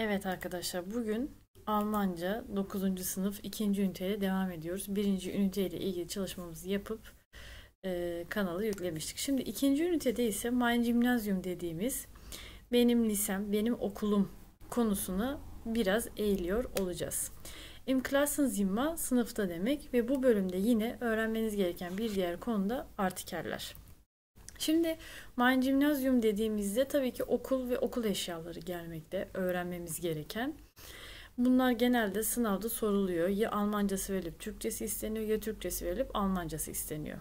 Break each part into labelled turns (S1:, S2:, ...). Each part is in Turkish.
S1: Evet arkadaşlar bugün Almanca 9. sınıf 2. üniteyle devam ediyoruz. 1. üniteyle ilgili çalışmamızı yapıp e, kanalı yüklemiştik. Şimdi 2. ünitede ise Mein Gymnasium dediğimiz benim lisem, benim okulum konusunu biraz eğiliyor olacağız. Im Klassen Klassenzimmer sınıfta demek ve bu bölümde yine öğrenmeniz gereken bir diğer konu da artikeller. Şimdi Mein Gymnasium dediğimizde tabii ki okul ve okul eşyaları gelmekte öğrenmemiz gereken. Bunlar genelde sınavda soruluyor. Ya Almancası verilip Türkçesi isteniyor ya Türkçesi verilip Almancası isteniyor.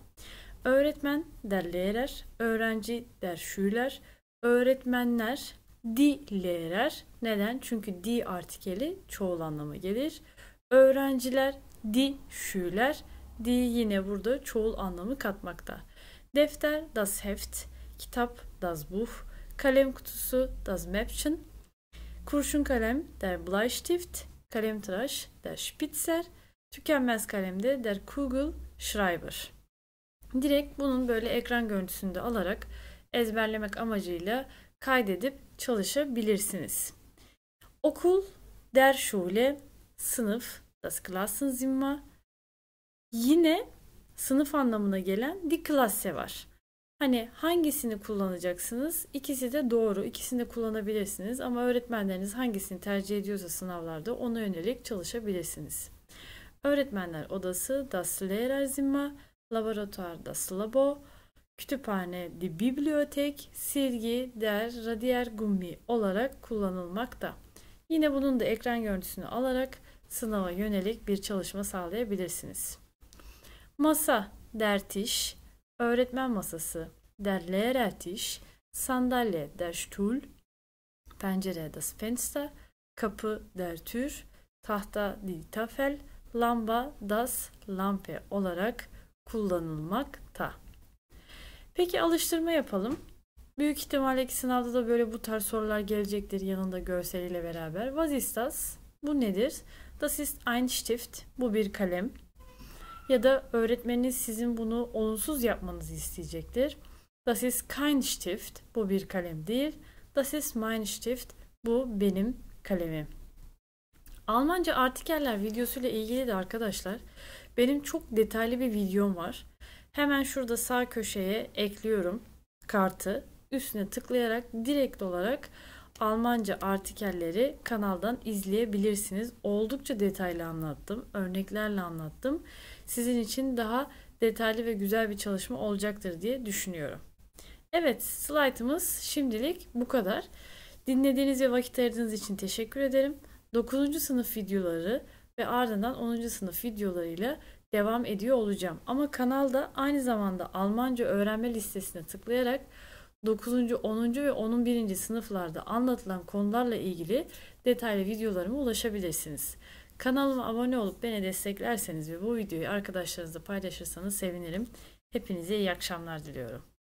S1: Öğretmen der Lehrer, öğrenci der Schüler, öğretmenler die Lehrer. Neden? Çünkü di artikeli çoğul anlamı gelir. Öğrenciler di Schüler, di yine burada çoğul anlamı katmakta. Defter, das Heft, kitap, das Buch, kalem kutusu, das Mäppchen, kurşun kalem, der Bleistift, kalemtıraş, der Spitzer, tükenmez kalemde, der Kugel, Schreiber. Direkt bunun böyle ekran görüntüsünde alarak ezberlemek amacıyla kaydedip çalışabilirsiniz. Okul, der Schule, sınıf, das Klassenzimmer. Yine sınıf anlamına gelen die Klasse var. Hani hangisini kullanacaksınız? İkisi de doğru. İkisini de kullanabilirsiniz ama öğretmenleriniz hangisini tercih ediyorsa sınavlarda ona yönelik çalışabilirsiniz. Öğretmenler odası Das Lehrerzimmer, Laboratuvar das Labo, Kütüphane die Bibliothek, Silgi der Radiergummi olarak kullanılmakta. Yine bunun da ekran görüntüsünü alarak sınava yönelik bir çalışma sağlayabilirsiniz. Masa, der Öğretmen masası, der Lehrertisch. Sandalye, der Stuhl. Pencere, das Fenster. Kapı, der Tür. Tahta, die Tafel. Lamba, das Lampe olarak kullanılmakta. Peki alıştırma yapalım. Büyük ihtimalle ki sınavda da böyle bu tarz sorular gelecektir yanında görseliyle beraber. Was ist das? Bu nedir? Das ist ein Stift. Bu bir kalem ya da öğretmeniniz sizin bunu olumsuz yapmanızı isteyecektir. Das ist kein Stift, bu bir kalem değil. Das ist mein Stift, bu benim kalemim. Almanca artikeller videosuyla ilgili de arkadaşlar benim çok detaylı bir videom var. Hemen şurada sağ köşeye ekliyorum kartı. Üstüne tıklayarak direkt olarak Almanca artikelleri kanaldan izleyebilirsiniz. Oldukça detaylı anlattım. Örneklerle anlattım. Sizin için daha detaylı ve güzel bir çalışma olacaktır diye düşünüyorum. Evet slaytımız şimdilik bu kadar. Dinlediğiniz ve vakit ayırdığınız için teşekkür ederim. 9. sınıf videoları ve ardından 10. sınıf videolarıyla devam ediyor olacağım. Ama kanalda aynı zamanda Almanca öğrenme listesine tıklayarak 9. 10. ve 11. sınıflarda anlatılan konularla ilgili detaylı videolarıma ulaşabilirsiniz. Kanalıma abone olup beni desteklerseniz ve bu videoyu arkadaşlarınızla paylaşırsanız sevinirim. Hepinize iyi akşamlar diliyorum.